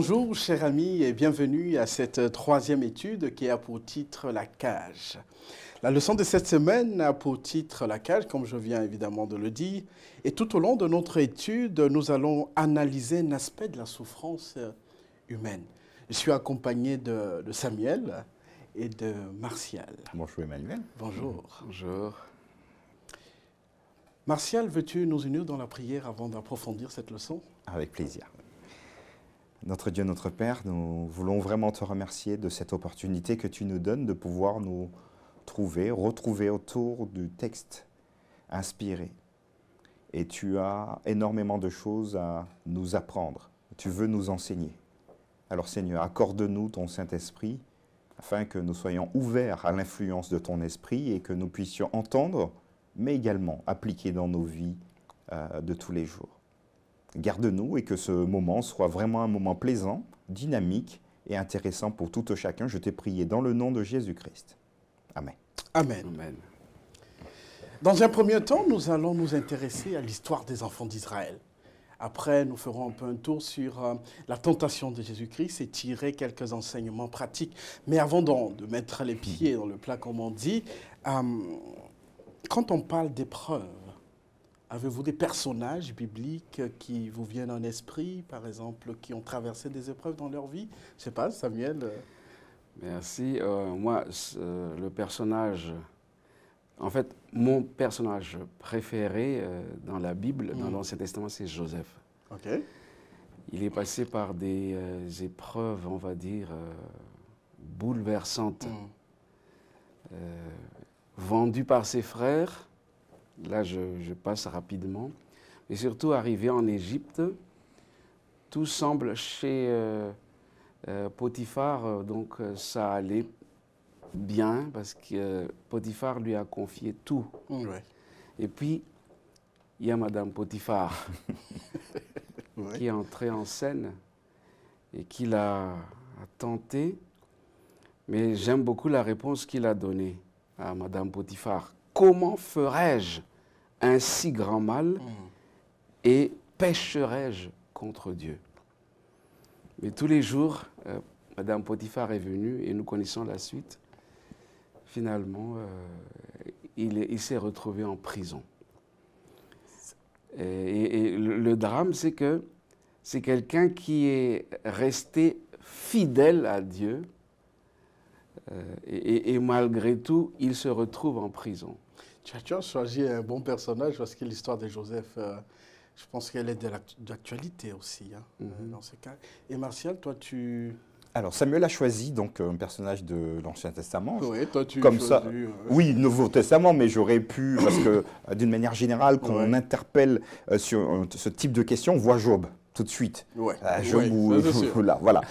Bonjour, chers amis, et bienvenue à cette troisième étude qui a pour titre La cage. La leçon de cette semaine a pour titre La cage, comme je viens évidemment de le dire. Et tout au long de notre étude, nous allons analyser un aspect de la souffrance humaine. Je suis accompagné de, de Samuel et de Martial. Bonjour, Emmanuel. Bonjour. Bonjour. Martial, veux-tu nous unir dans la prière avant d'approfondir cette leçon Avec plaisir. Notre Dieu, notre Père, nous voulons vraiment te remercier de cette opportunité que tu nous donnes de pouvoir nous trouver, retrouver autour du texte inspiré. Et tu as énormément de choses à nous apprendre. Tu veux nous enseigner. Alors Seigneur, accorde-nous ton Saint-Esprit afin que nous soyons ouverts à l'influence de ton Esprit et que nous puissions entendre, mais également appliquer dans nos vies euh, de tous les jours garde-nous et que ce moment soit vraiment un moment plaisant, dynamique et intéressant pour tout chacun. Je t'ai prié dans le nom de Jésus-Christ. Amen. Amen. Dans un premier temps, nous allons nous intéresser à l'histoire des enfants d'Israël. Après, nous ferons un peu un tour sur euh, la tentation de Jésus-Christ et tirer quelques enseignements pratiques. Mais avant de mettre les pieds dans le plat, comme on dit, euh, quand on parle d'épreuve, Avez-vous des personnages bibliques qui vous viennent en esprit, par exemple, qui ont traversé des épreuves dans leur vie Je ne sais pas, Samuel. Euh. Merci. Euh, moi, euh, le personnage, en fait, mon personnage préféré dans la Bible, dans hmm. l'Ancien Testament, c'est Joseph. Ok. Il est passé par des épreuves, on va dire, bouleversantes. Hmm. vendu par ses frères, là je, passe rapidement, mais surtout arrivé en Égypte, tout semble chez euh, euh, Potiphar, euh, donc ça allait bien parce que Potiphar lui a confié tout. Et puis, il y a Madame Potiphar qui est entrée en scène et qui l'a tenté. Mais j'aime beaucoup la réponse qu'il a donnée à Madame Potiphar comment ferais-je un si grand mal mm. et pêcherais je contre Dieu Mais tous les jours, euh, Madame Potiphar est venue et nous connaissons la suite. Finalement, euh, il, s'est retrouvé en prison. Et, le, drame, c'est que c'est quelqu'un qui est resté fidèle à Dieu. Euh, et, malgré tout, il se retrouve en prison. Tu as choisi un bon personnage parce que l'histoire de Joseph, euh, je pense qu'elle est d'actualité aussi, hein, euh, mhm. dans ce cas. Et Martial, toi, tu... Alors Samuel a choisi donc un personnage de l'Ancien Testament. Oui, toi tu comme ça. Du... Euh, oui, Nouveau Testament, mais j'aurais pu parce que d'une manière générale, quand on interpelle sur ce type de question, on voit Job tout de suite. Ouais. là, voilà.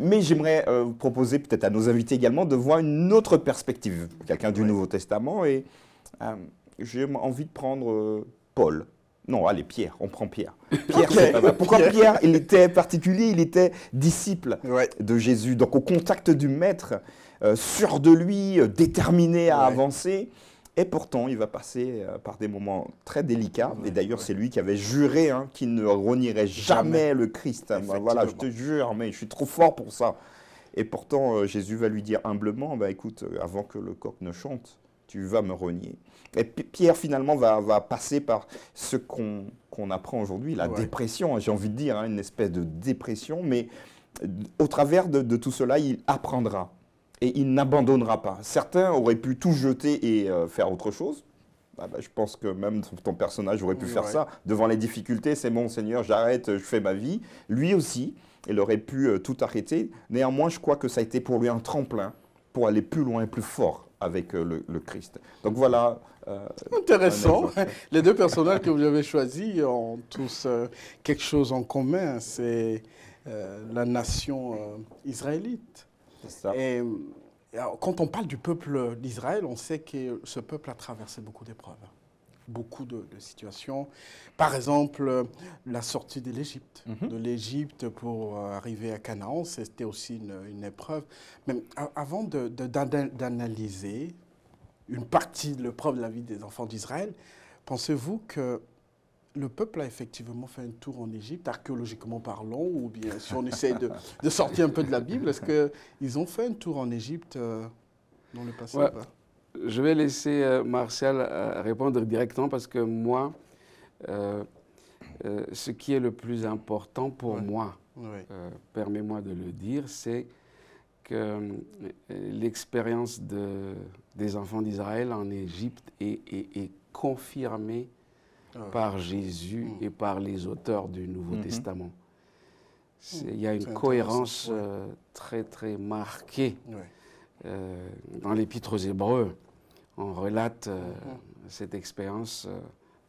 Mais j'aimerais proposer peut-être à nos invités également de voir une autre perspective, quelqu'un du Nouveau Testament et euh, j'ai envie de prendre euh, Paul. Non, allez, Pierre, on prend Pierre. Pierre, Pourquoi Pierre Il était particulier, il était disciple de Jésus, donc au contact du Maître, euh, sûr de lui, déterminé à avancer. Et pourtant, il va passer par des moments très délicats. et d'ailleurs, c'est lui qui avait juré hein, qu'il ne renierait jamais, le Christ. Voilà, je te jure, mais je suis trop fort pour ça. Et pourtant, Jésus va lui dire humblement, bah, écoute, avant que le coq ne chante, tu vas me renier. Et Pierre, finalement, va, passer par ce qu'on apprend aujourd'hui, la dépression, hein, j'ai envie de dire, hein, une espèce de dépression, mais euh, au travers de, tout cela, il apprendra et il n'abandonnera pas. Certains auraient pu tout jeter et euh, faire autre chose. Ah bah, je pense que même ton personnage aurait pu faire ça. Devant les difficultés, c'est mon Seigneur, j'arrête, je fais ma vie. Lui aussi, il aurait pu euh, tout arrêter. Néanmoins, je crois que ça a été pour lui un tremplin pour aller plus loin et plus fort avec le, le, Christ. Donc voilà euh, Intéressant. Les deux personnages que vous avez choisis ont tous euh, quelque chose en commun. C'est euh, la nation israélite. Ça. Et quand on parle du peuple d'Israël, on sait que ce peuple a traversé beaucoup d'épreuves, beaucoup de, situations. Par exemple, la sortie de l'Égypte. Mhm. De l'Égypte pour arriver à Canaan, c'était aussi une, épreuve. Mais avant d'analyser de, une partie de l'épreuve de la vie des enfants d'Israël. Pensez-vous que le peuple a effectivement fait un tour en Égypte, archéologiquement parlant, ou bien si on essaie de, sortir un peu de la Bible, est-ce qu'ils ont fait un tour en Égypte euh, dans le passé Je vais laisser euh, Martial euh, répondre directement parce que moi, ce qui est le plus important pour moi, permets-moi de le dire, c'est que euh, l'expérience de, des enfants d'Israël en Égypte est, est, confirmée ah. par Jésus hmm. et par les auteurs du Nouveau hmm. Testament. Hmm. Il y a une cohérence euh, très très marquée. Euh, dans l'Épître aux Hébreux, on relate cette expérience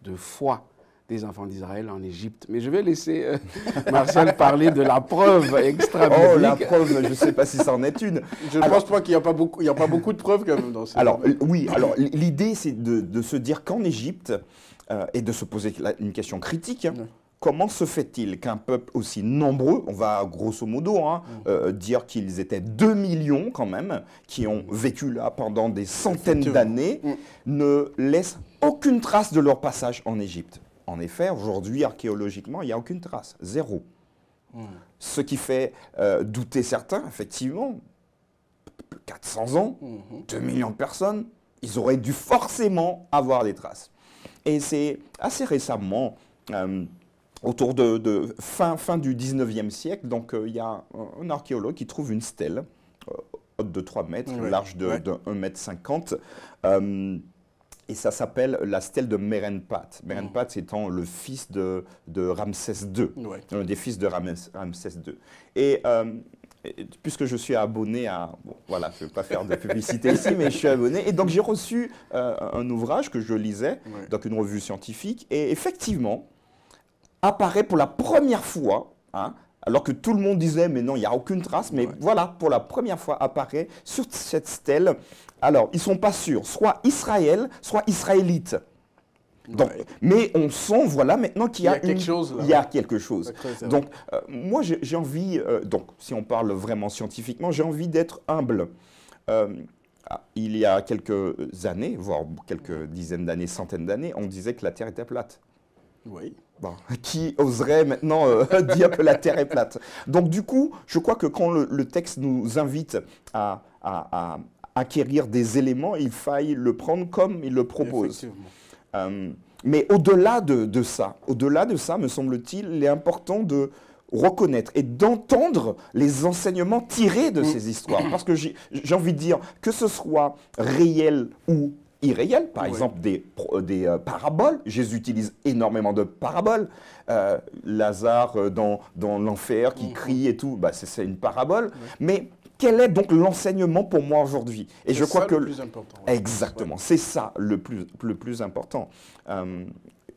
de foi des enfants d'Israël en Égypte. Mais je vais laisser euh, Marcel parler de la preuve extra Oh, la preuve, je ne sais pas si c'en est une. Je ne pense pas qu'il n'y a, pas beaucoup, a pas beaucoup de preuves quand même dans Alors, oui, alors l'idée, c'est de, se dire qu'en Égypte, euh, et de se poser une question critique, Comment se fait-il qu'un peuple aussi nombreux, on va grosso modo hein, euh, dire qu'ils étaient 2 millions quand même, qui ont vécu là pendant des centaines d'années, ne laisse aucune trace de leur passage en Égypte en effet, aujourd'hui, archéologiquement, il n'y a aucune trace, zéro. Hmm. Ce qui fait euh, douter certains, effectivement, 400 ans, 2 hmm. millions de personnes, ils auraient dû forcément avoir des traces. Et c'est assez récemment, euh, autour de, fin, du 19e siècle, donc euh, il y a un, archéologue qui trouve une stèle haute de 3 mètres, large de, 1,50 1 mètre 50 et ça s'appelle la stèle de Merenpat. Mm. Merenpat c'est étant le fils de, Ramsès II, un des fils de Ramsès, II. Euh, et, puisque je suis abonné à... voilà, je ne vais pas faire de publicité ici, mais je suis abonné. Et donc j'ai reçu euh, un ouvrage que je lisais, donc une revue scientifique, et effectivement, apparaît pour la première fois hein, alors que tout le monde disait, mais non, il n'y a aucune trace. Mais voilà, pour la première fois apparaît sur cette stèle. Alors, ils ne sont pas sûrs, soit Israël, soit israélite. Mais on sent, voilà, maintenant qu'il y a, quelque chose. il y a quelque chose. donc, euh, moi, j'ai envie, euh, donc, si on parle vraiment scientifiquement, j'ai envie d'être humble. Euh, ah, il y a quelques années, voire quelques dizaines d'années, centaines d'années, on disait que la Terre était plate. Oui. qui oserait maintenant euh, dire que la Terre est plate Donc du coup, je crois que quand le, texte nous invite à, acquérir des éléments, il faille le prendre comme il le propose. Euh, mais au-delà de, ça, au-delà de ça, me semble-t-il, il est important de reconnaître et d'entendre les enseignements tirés de mm. ces histoires. Parce que j'ai envie de dire, que ce soit réel ou irréel, par exemple des, euh, des euh, paraboles. Jésus utilise énormément de paraboles. Euh, Lazare dans, dans l'enfer qui mm. crie et tout, bah, c'est une parabole. Mais quel est donc l'enseignement pour moi aujourd'hui Et je crois que le plus important. Exactement, c'est ça le plus, le plus important.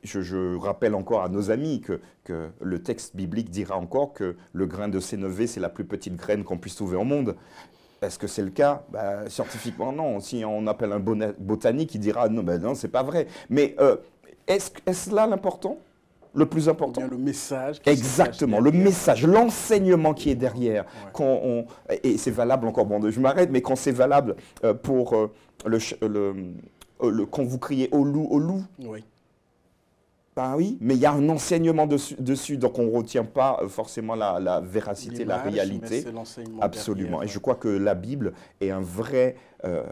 je, rappelle encore à nos amis que, que, le texte biblique dira encore que le grain de sénévé, c'est la plus petite graine qu'on puisse trouver au monde. Est-ce que c'est le cas bah, Scientifiquement, non. Si on appelle un botanique, il dira non, ben non, c'est pas vrai. Mais euh, est-ce est là l'important le plus eh important. le message. Exactement, le message, l'enseignement qui est derrière. Quand et c'est valable encore, bon, je m'arrête, mais quand c'est valable euh, pour euh, le, le, quand vous criez au loup, au loup, – Ben oui, mais il y a un enseignement dessus, donc on ne retient pas euh, forcément la, véracité, la réalité. Absolument. Et je crois que la Bible est un vrai euh,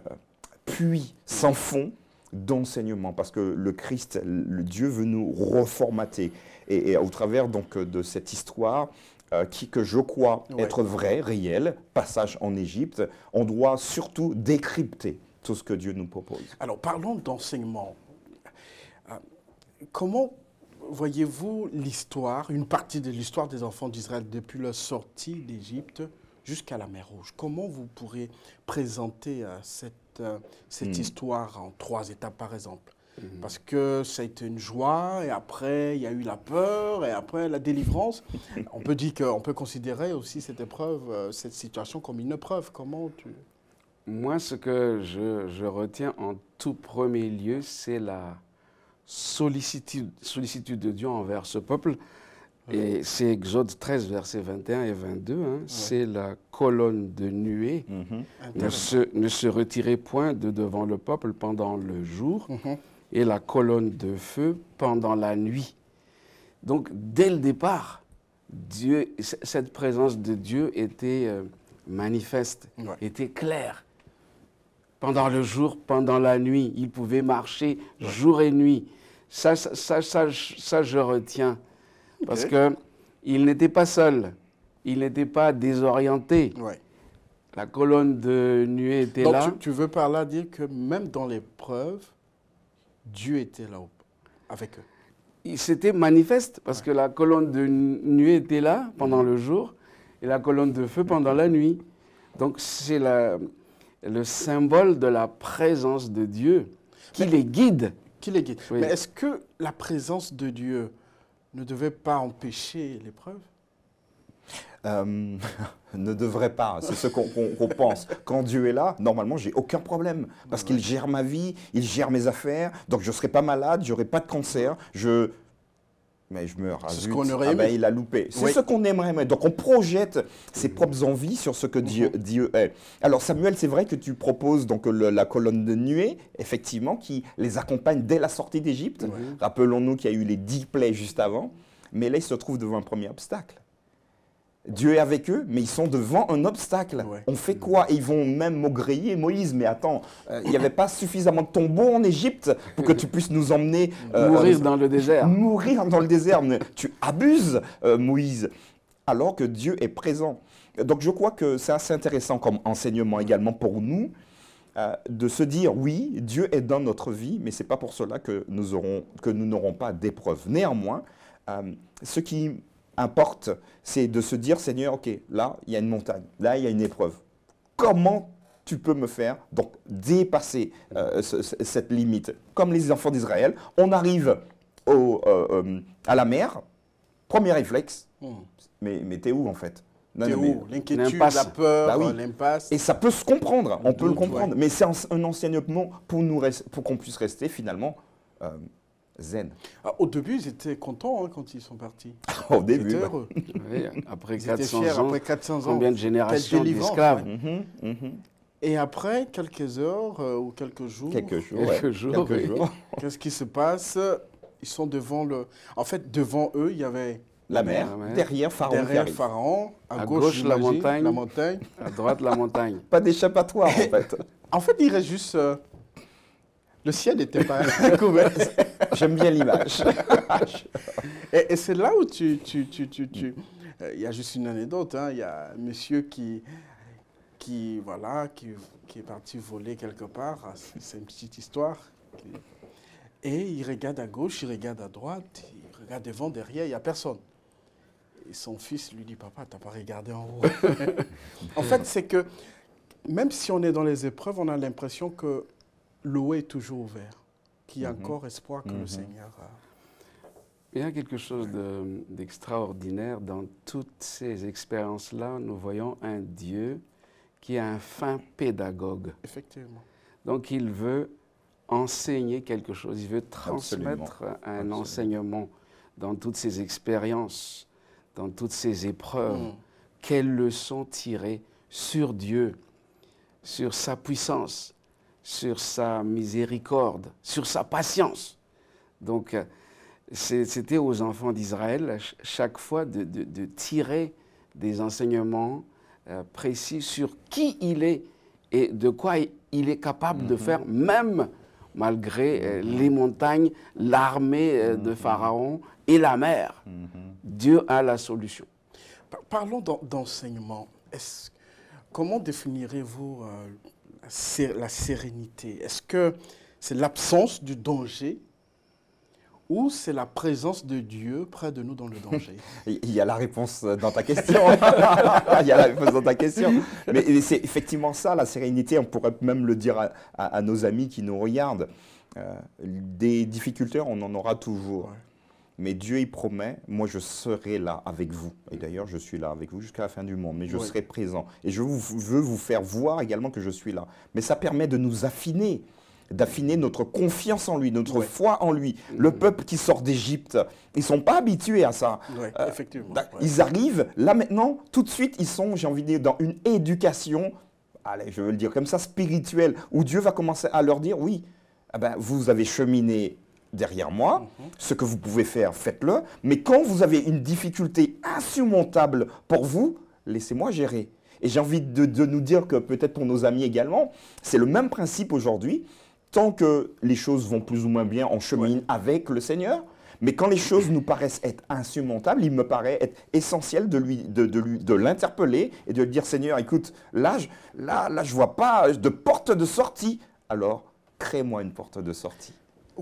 puits sans fond d'enseignement, parce que le Christ, le Dieu veut nous reformater. Et, au travers donc de cette histoire, euh, qui que je crois être vrai, réel, passage en Égypte, on doit surtout décrypter tout ce que Dieu nous propose. Alors parlons d'enseignement. Comment voyez-vous l'histoire, une partie de l'histoire des enfants d'Israël depuis leur sortie d'Égypte jusqu'à la mer Rouge Comment vous pourrez présenter euh, cette, euh, cette hmm. histoire en trois étapes, par exemple hmm. parce que ça a été une joie, et après il y a eu la peur, et après la délivrance. on peut dire qu'on peut considérer aussi cette épreuve, euh, cette situation comme une épreuve. Comment tu Moi, ce que je, je retiens en tout premier lieu, c'est la, sollicitude, sollicitude de Dieu envers ce peuple. Et c'est Exode 13, versets 21 et 22. Hein. C'est la colonne de nuée. Mhm. ne, se, ne, point de devant le peuple pendant le jour mhm. et la colonne de feu pendant la nuit. Donc, dès le départ, Dieu, cette présence de Dieu était euh, manifeste, était claire pendant le jour, pendant la nuit. Il pouvait marcher jour et nuit. Ça, ça, ça, je retiens. Parce que il n'était pas seul. Il n'était pas désorienté. La colonne de nuée était là. Donc, tu, veux par là dire que même dans l'épreuve, Dieu était là avec eux. C'était manifeste parce que la colonne de nuée était là pendant le jour et la colonne de feu pendant la nuit. Donc, c'est la, le symbole de la présence de Dieu qui les guide. Qui les guide. Mais est-ce que la présence de Dieu ne devait pas empêcher l'épreuve euh, ne devrait pas, c'est ce qu'on pense. Quand Dieu est là, normalement, j'ai aucun problème, parce qu'il gère ma vie, il gère mes affaires, donc je ne serai pas malade, je n'aurai pas de cancer, je, mais je meurs. à ce ah bah, il a loupé. C'est ce qu'on aimerait. Mais donc on projette ses mm-hmm. propres envies sur ce que mm-hmm. Dieu, Dieu est. Alors Samuel, c'est vrai que tu proposes donc euh, la colonne de nuée, effectivement, qui les accompagne dès la sortie d'Égypte. Rappelons-nous qu'il y a eu les dix plaies juste avant. Mais là, il se trouve devant un premier obstacle. Dieu est avec eux, mais ils sont devant un obstacle. On fait quoi ils vont même maugréer Moïse. Mais attends, euh, il n'y avait pas suffisamment de tombeaux en Égypte pour que tu puisses nous emmener... Euh, mourir euh, dans le désert. Mourir dans le désert. tu abuses, Moïse, alors que Dieu est présent. Donc je crois que c'est assez intéressant comme enseignement également pour nous de se dire, oui, Dieu est dans notre vie, mais ce n'est pas pour cela que nous n'aurons pas d'épreuves. Néanmoins, ce qui importe, c'est de se dire, Seigneur, ok, là, il y a une montagne, là, il y a une épreuve. Comment tu peux me faire donc dépasser euh, cette limite Comme les enfants d'Israël, on arrive euh, euh, à la mer, premier réflexe, hmm. mais, mais t'es où en fait L'inquiétude, la peur, bah l'impasse. Et ça peut se comprendre, on peut le comprendre, mais c'est un, enseignement pour, nous, pour qu'on puisse rester finalement zen. Ah, au début, ils étaient contents hein, quand ils sont partis. au début. Ils heureux. après, 400 ans, Combien de générations d'esclaves mhm, mhm. Et après quelques heures euh, ou quelques jours. Quelques jours. Qu'est-ce qui se passe Ils sont devant le. En fait, devant eux, il y avait. La mer, derrière Pharaon. Derrière Pharaon, à, gauche, la, montagne, la montagne, à droite la montagne. Pas d'échappatoire en fait. en fait, il reste juste euh, le ciel n'était pas couvert. J'aime bien l'image. et, c'est là où tu... tu, tu, tu, euh, Il y a juste une anecdote. Hein. Il y a un monsieur qui, qui, voilà, qui, qui est parti voler quelque part. Ah, c'est une petite histoire. Et il regarde à gauche, il regarde à droite, il regarde devant, derrière, il n'y a personne. Et son fils lui dit, papa, t'as pas regardé en haut. en fait, c'est que même si on est dans les épreuves, on a l'impression que l'eau est toujours ouvert, Qui a mhm. encore espoir que le mhm. Seigneur a. Il y a quelque chose d'extraordinaire dans toutes ces expériences-là. Nous voyons un Dieu qui a un fin pédagogue. Effectivement. Donc il veut enseigner quelque chose, il veut transmettre un enseignement dans toutes ces expériences, dans toutes ces épreuves. Quelle mm. Quelles leçons tirer sur Dieu, sur sa puissance, sur sa miséricorde, sur sa patience. Donc, euh, c'était aux enfants d'Israël, chaque fois, de, tirer des enseignements euh, précis sur qui il est et de quoi il est capable de mhm. faire, même malgré euh, mhm. les montagnes, l'armée mhm. de Pharaon et la mer. Dieu a la solution. Parlons d'enseignement. Comment définirez-vous la sérénité Est-ce que c'est l'absence du danger ou c'est la présence de Dieu près de nous dans le danger Il y a la réponse dans ta question. Il y a la réponse dans ta question. Mais, c'est effectivement ça, la sérénité. On pourrait même le dire à, nos amis qui nous regardent. Euh, des difficultés, on en aura toujours. Mais Dieu il promet, moi je serai là avec vous. Et d'ailleurs, je suis là avec vous jusqu'à la fin du monde, mais je serai présent. Et je veux vous faire voir également que je suis là. Mais ça permet de nous affiner d'affiner notre confiance en lui, notre foi en lui. Le peuple qui sort d'Égypte, ils sont pas habitués à ça. Euh, effectivement. Ils arrivent, là maintenant, tout de suite, ils sont, j'ai envie de dire, dans une éducation, allez, je veux le dire comme ça, spirituelle, où Dieu va commencer à leur dire, oui, ah ben, vous avez cheminé derrière moi. Ce que vous pouvez faire, faites-le. Mais quand vous avez une difficulté insurmontable pour vous, laissez-moi gérer. Et j'ai envie de, nous dire que peut-être pour nos amis également, c'est le même principe aujourd'hui. Tant que les choses vont plus ou moins bien, en chemine avec le Seigneur. Mais quand les choses nous paraissent être insurmontables, il me paraît être essentiel de lui, de, lui, de l'interpeller et de lui dire Seigneur, écoute, là, je, là, là, je vois pas de porte de sortie. Alors, crée-moi une porte de sortie.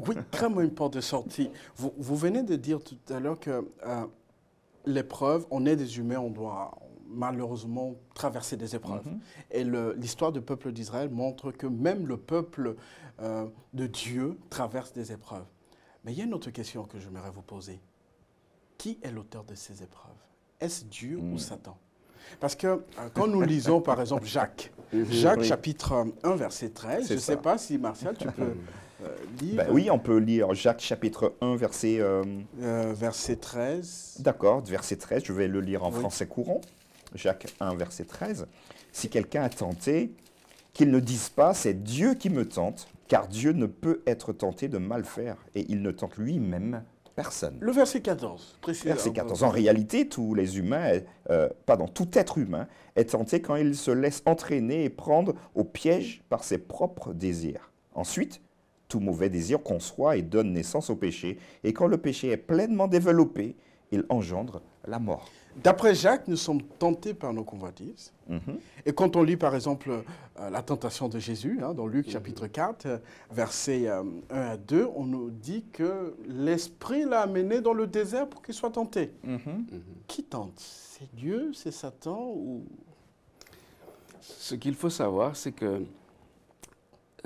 Oui, très une porte de sortie. Vous, venez de dire tout à l'heure que euh, l'épreuve, on est des humains, on doit malheureusement traverser des épreuves. Mm-hmm. Et l'histoire du peuple d'Israël montre que même le peuple euh, de Dieu traverse des épreuves. Mais il y a une autre question que j'aimerais vous poser. Qui est l'auteur de ces épreuves Est-ce Dieu ou mm. Satan parce que euh, quand nous lisons par exemple Jacques, Jacques chapitre 1 verset 13, je ne sais pas si Martial tu peux Euh, ben oui, on peut lire Jacques chapitre 1, verset... Euh, euh, verset 13. D'accord, verset 13, je vais le lire en français courant. Jacques 1, verset 13. Si quelqu'un a tenté, qu'il ne dise pas, c'est Dieu qui me tente, car Dieu ne peut être tenté de mal faire, et il ne tente lui-même personne. Le verset 14, précisément. Verset 14. Hein, hein. En réalité, tous les humains, euh, pardon, tout être humain est tenté quand il se laisse entraîner et prendre au piège par ses propres désirs. Ensuite, tout mauvais désir conçoit et donne naissance au péché, et quand le péché est pleinement développé, il engendre la mort. D'après Jacques, nous sommes tentés par nos convoitises. Mhm. Et quand on lit par exemple euh, la tentation de Jésus, hein, dans Luc mhm. chapitre 4, euh, versets 1 euh, à 2, on nous dit que l'Esprit l'a amené dans le désert pour qu'il soit tenté. Mhm. Qui tente C'est Dieu, c'est Satan ou... Ce qu'il faut savoir, c'est que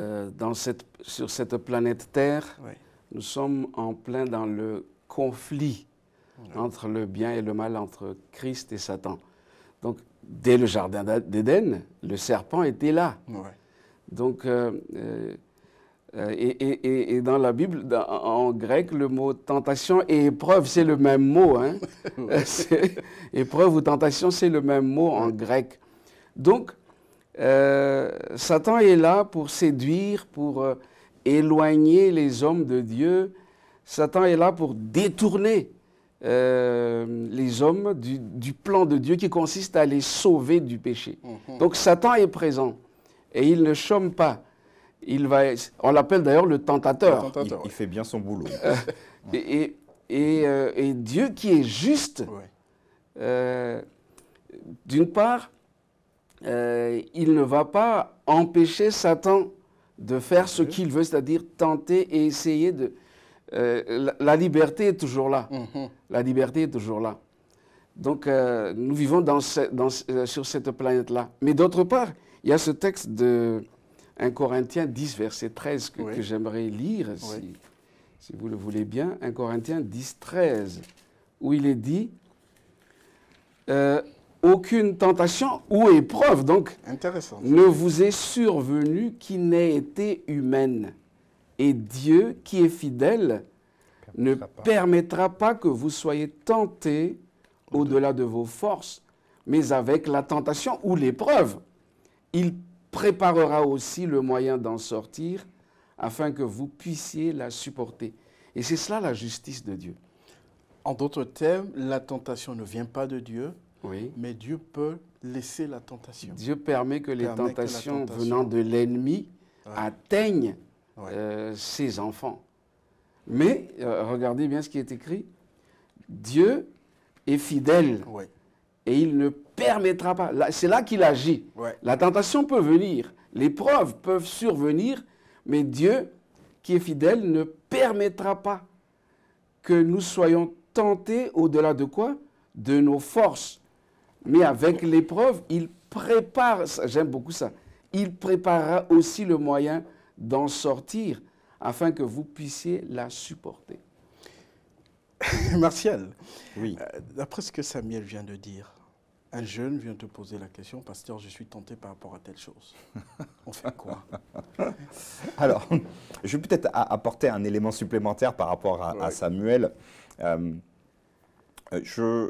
euh, sur cette planète Terre, nous sommes en plein dans le conflit entre le bien et le mal, entre Christ et Satan. Donc, dès le Jardin d'Éden, le serpent était là. Donc, euh, euh, et, dans la Bible, en grec, le mot tentation et épreuve, c'est le même mot. Hein. épreuve ou tentation, c'est le même mot en grec. Donc, euh, Satan est là pour séduire, pour euh, éloigner les hommes de Dieu. Satan est là pour détourner euh, les hommes du, plan de Dieu qui consiste à les sauver du péché. Mhm. Donc Satan est présent et il ne chôme pas. Il va, on l'appelle d'ailleurs le tentateur. il, fait bien son boulot. et, Dieu qui est juste, d'une part, euh, il ne va pas empêcher Satan de faire ce qu'il veut, c'est-à-dire tenter et essayer de... Euh, la, liberté est toujours là. Mhm. La liberté est toujours là. Donc, euh, nous vivons sur cette planète-là. Mais d'autre part, il y a ce texte de 1 Corinthiens 10, verset 13, que, j'aimerais lire, si, vous le voulez bien. 1 Corinthiens 10, 13, où il est dit aucune tentation ou épreuve, donc, ne vous est survenue qui n'ait été humaine. Et Dieu, qui est fidèle, ne permettra pas que vous soyez tentés au-delà de vos forces, mais avec la tentation ou l'épreuve. Il préparera aussi le moyen d'en sortir afin que vous puissiez la supporter. Et c'est cela la justice de Dieu. En d'autres termes, la tentation ne vient pas de Dieu, mais Dieu peut laisser la tentation. Dieu permet que les tentations venant de l'ennemi atteignent euh, ses enfants. Mais euh, regardez bien ce qui est écrit. Dieu est fidèle et il ne permettra pas. C'est là qu'il agit. La tentation peut venir, les preuves peuvent survenir, mais Dieu, qui est fidèle, ne permettra pas que nous soyons tentés au-delà de quoi De nos forces mais avec l'épreuve, il prépare, j'aime beaucoup ça, il préparera aussi le moyen d'en sortir afin que vous puissiez la supporter. Martial, oui. Euh, d'après ce que Samuel vient de dire, un jeune vient te poser la question, pasteur, je suis tenté par rapport à telle chose. On fait quoi Alors, je vais peut-être apporter un élément supplémentaire par rapport à, Samuel. Euh, euh,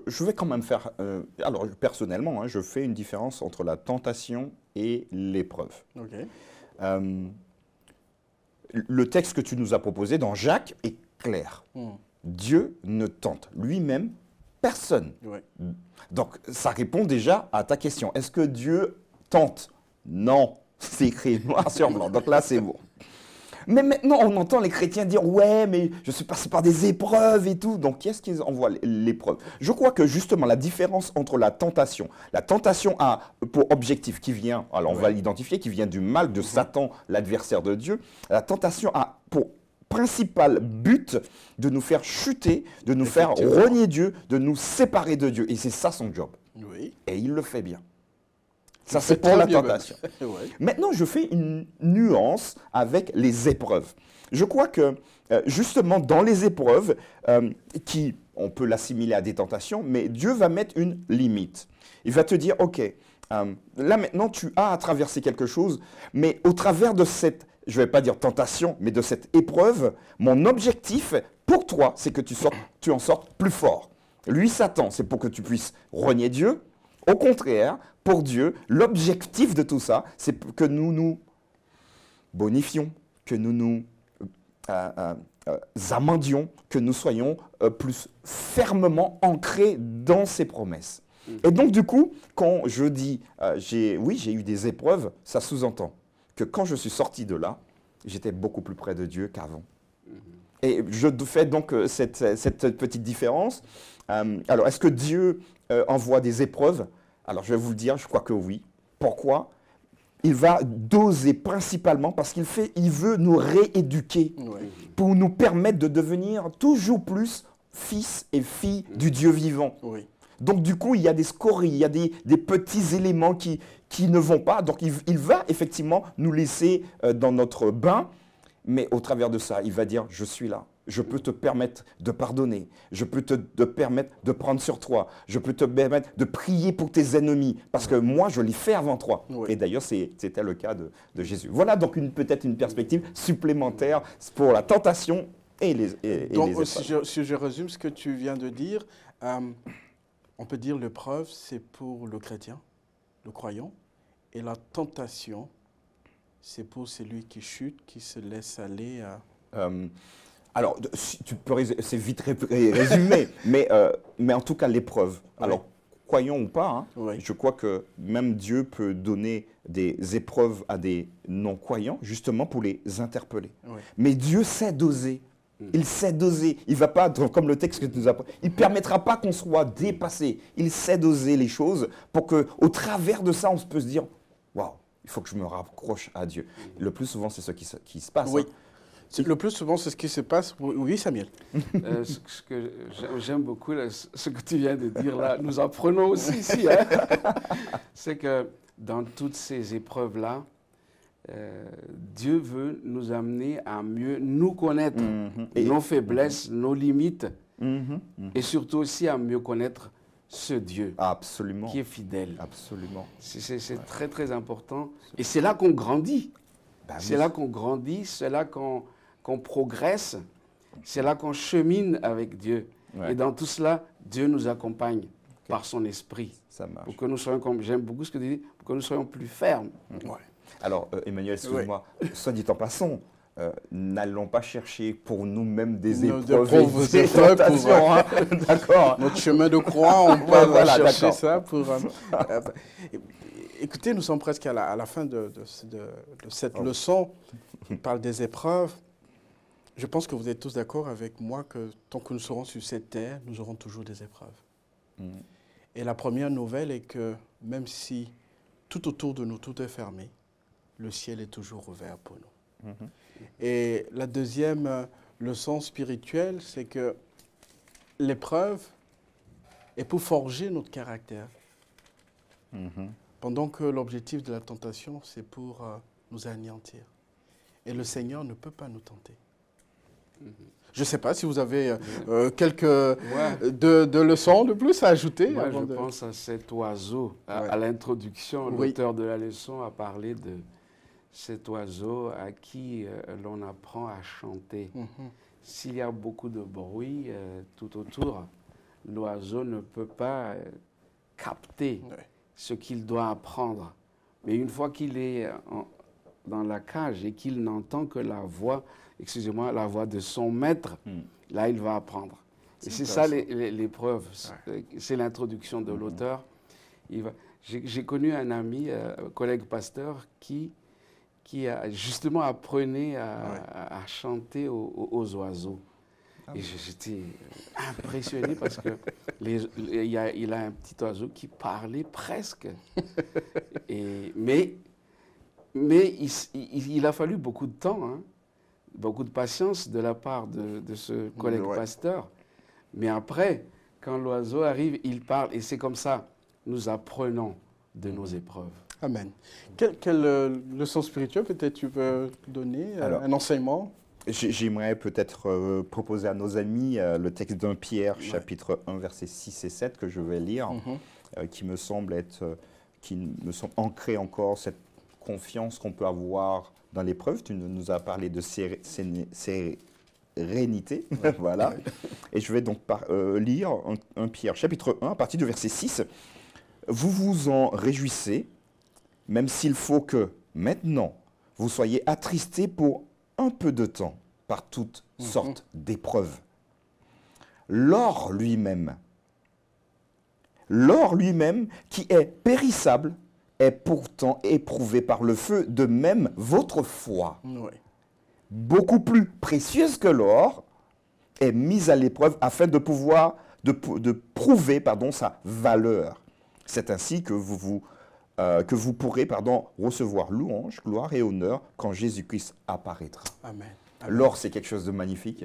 je, vais quand même faire. Euh, alors, personnellement, hein, je fais une différence entre la tentation et l'épreuve. Euh, le texte que tu nous as proposé dans Jacques est clair. Hmm. Dieu ne tente lui-même personne. Donc, ça répond déjà à ta question. Est-ce que Dieu tente Non, c'est écrit noir sur blanc. Donc là, c'est bon. Mais maintenant, on entend les chrétiens dire Ouais, mais je suis passé par des épreuves et tout. Donc, quest ce qu'ils envoient l'épreuve Je crois que justement, la différence entre la tentation, la tentation a pour objectif qui vient, alors on va l'identifier, qui vient du mal, de Satan, l'adversaire de Dieu. La tentation a pour principal but de nous faire chuter, de nous faire renier Dieu, de nous séparer de Dieu. Et c'est ça son job. Et il le fait bien. Ça, c'est pour la tentation. Maintenant, je fais une nuance avec les épreuves. Je crois que, euh, justement, dans les épreuves, euh, qui, on peut l'assimiler à des tentations, mais Dieu va mettre une limite. Il va te dire, OK, euh, là maintenant, tu as à traverser quelque chose, mais au travers de cette, je ne vais pas dire tentation, mais de cette épreuve, mon objectif pour toi, c'est que tu, tu en sortes plus fort. Lui, Satan, c'est pour que tu puisses renier Dieu, au contraire, pour Dieu, l'objectif de tout ça, c'est que nous nous bonifions, que nous nous euh, euh, euh, amendions, que nous soyons plus fermement ancrés dans ses promesses. Mm. Et donc du coup, quand je dis, j'ai, oui, j'ai eu des épreuves, ça sous-entend que quand je suis sorti de là, j'étais beaucoup plus près de Dieu qu'avant. Mm-hmm. Et je fais donc cette petite différence. alors, est-ce que Dieu euh, envoie des épreuves Alors je vais vous le dire, je crois que oui. Pourquoi il va doser principalement parce qu'il fait, il veut nous rééduquer pour nous permettre de devenir toujours plus fils et filles mm. du Dieu vivant. Oui. Donc du coup, il y a des scories, il y a des, petits éléments qui, qui, ne vont pas. Donc il, va effectivement nous laisser euh, dans notre bain, mais au travers de ça, il va dire, je suis là, je peux te permettre de pardonner, je peux te, de permettre de prendre sur toi, je peux te permettre de prier pour tes ennemis, parce que moi, je l'ai fait avant toi. Et d'ailleurs, c'était le cas de, Jésus. Voilà donc peut-être une perspective supplémentaire pour la tentation et les... Et, donc, euh, si, je, résume ce que tu viens de dire, euh, on peut dire l'épreuve, c'est pour le chrétien, le croyant, et la tentation, c'est pour celui qui chute, qui se laisse aller à... Euh, alors, tu peux, c'est vite résumé, mais, euh, mais en tout cas, l'épreuve. Alors, croyant croyons ou pas, hein, je crois que même Dieu peut donner des épreuves à des non-croyants, justement pour les interpeller. Mais Dieu sait doser. Hmm. Il sait doser. Il va pas, comme le texte que tu nous as il ne permettra pas qu'on soit dépassé. Il sait doser les choses pour que, au travers de ça, on peut se dire, waouh, il faut que je me raccroche à Dieu. Hmm. Le plus souvent, c'est ce qui se, passe. Oui. Hein. Le plus souvent, c'est ce qui se passe. Oui, Samuel. Euh, ce, que j'aime beaucoup, ce que tu viens de dire là, nous apprenons aussi ici, hein. c'est que dans toutes ces épreuves-là, euh, Dieu veut nous amener à mieux nous connaître, mm-hmm. nos faiblesses, mm-hmm. nos limites, mm-hmm. et surtout aussi à mieux connaître ce Dieu Absolument. qui est fidèle. Absolument. C'est très très important. Et c'est bah là qu'on grandit. c'est là qu'on grandit, c'est là qu'on qu'on progresse, c'est là qu'on chemine avec Dieu. Et dans tout cela, Dieu nous accompagne par son esprit. Ça marche. Pour que nous soyons, comme j'aime beaucoup ce que tu dis, pour que nous soyons plus fermes. Mhm. Alors, euh, Emmanuel, excuse-moi, soit dit en passant, euh, n'allons pas chercher pour nous-mêmes des épreuves, des vous euh, Hein. d'accord. Notre chemin de croix, on peut pas chercher ça pour... écoutez, nous sommes presque à la, fin de, cette oh. leçon. Il parle des épreuves. Je pense que vous êtes tous d'accord avec moi que tant que nous serons sur cette terre, nous aurons toujours des épreuves. Mm. Et la première nouvelle est que même si tout autour de nous tout est fermé, le ciel est toujours ouvert pour nous. Mm-hmm. Et la deuxième euh, leçon spirituelle, c'est que l'épreuve est pour forger notre caractère. Mm-hmm. Pendant que l'objectif de la tentation, c'est pour euh, nous anéantir. Et le Seigneur ne peut pas nous tenter. Mhm. Je ne sais pas si vous avez euh, euh, quelques de, leçons de plus à ajouter. Moi, je pense à cet oiseau. À, l'introduction, l'auteur de la leçon a parlé de cet oiseau à qui euh, l'on apprend à chanter. Mhm. S'il y a beaucoup de bruit tout autour, l'oiseau ne peut pas capter ce qu'il doit apprendre. Mais une fois qu'il est dans la cage et qu'il n'entend que la voix excusez-moi, la voix de son maître, hmm. là, il va apprendre. Et c'est ça l'épreuve, c'est l'introduction de hmm. l'auteur. J'ai connu un ami, un euh, collègue pasteur, qui, qui a justement apprenait à, chanter aux, oiseaux. Ah et j'étais impressionné parce que a, il a un petit oiseau qui parlait presque. mais il, a fallu beaucoup de temps. Hein beaucoup de patience de la part de, ce collègue pasteur. Mais après, quand l'oiseau arrive, il parle. Et c'est comme ça, nous apprenons de nos mhm. épreuves. Amen. Quelle, euh, leçon spirituelle peut-être tu veux donner, euh, un enseignement J'aimerais peut-être euh, proposer à nos amis le texte d'un Pierre, chapitre 1, versets 6 et 7, que je vais lire, mhm. qui me semble être, qui me semble ancrer encore cette confiance qu'on peut avoir dans l'épreuve. Tu nous as parlé de sérénité. voilà. Et je vais donc euh, lire un, Pierre, chapitre 1, à partir du verset 6. Vous vous en réjouissez, même s'il faut que, maintenant, vous soyez attristés pour un peu de temps par toutes mhm. sortes d'épreuves. L'or lui-même, l'or lui-même qui est périssable, est pourtant éprouvée par le feu, de même votre foi, beaucoup plus précieuse que l'or, est mise à l'épreuve afin de pouvoir, de, prouver pardon, sa valeur. C'est ainsi que vous, vous, euh, que vous pourrez pardon, recevoir louange, gloire et honneur quand Jésus-Christ apparaîtra. L'or, c'est quelque chose de magnifique.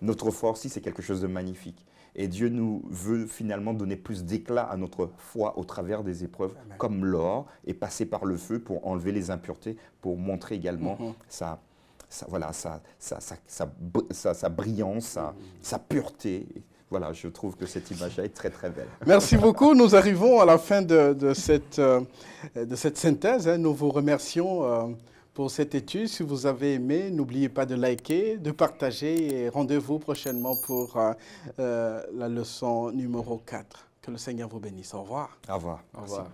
Notre foi aussi, c'est quelque chose de magnifique. Et Dieu nous veut finalement donner plus d'éclat à notre foi au travers des épreuves, comme l'or, et passer par le feu pour enlever les impuretés, pour montrer également mm-hmm. sa, sa brillance, mm-hmm. sa pureté. Voilà, je trouve que cette image est très très belle. Merci beaucoup. Nous arrivons à la fin cette, euh, de cette synthèse. Hein. Nous vous remercions. Euh, pour cette étude. Si vous avez aimé, n'oubliez pas de liker, de partager et rendez-vous prochainement pour euh, euh, la leçon numéro 4. Que le Seigneur vous bénisse. Au revoir. Au revoir. Au revoir.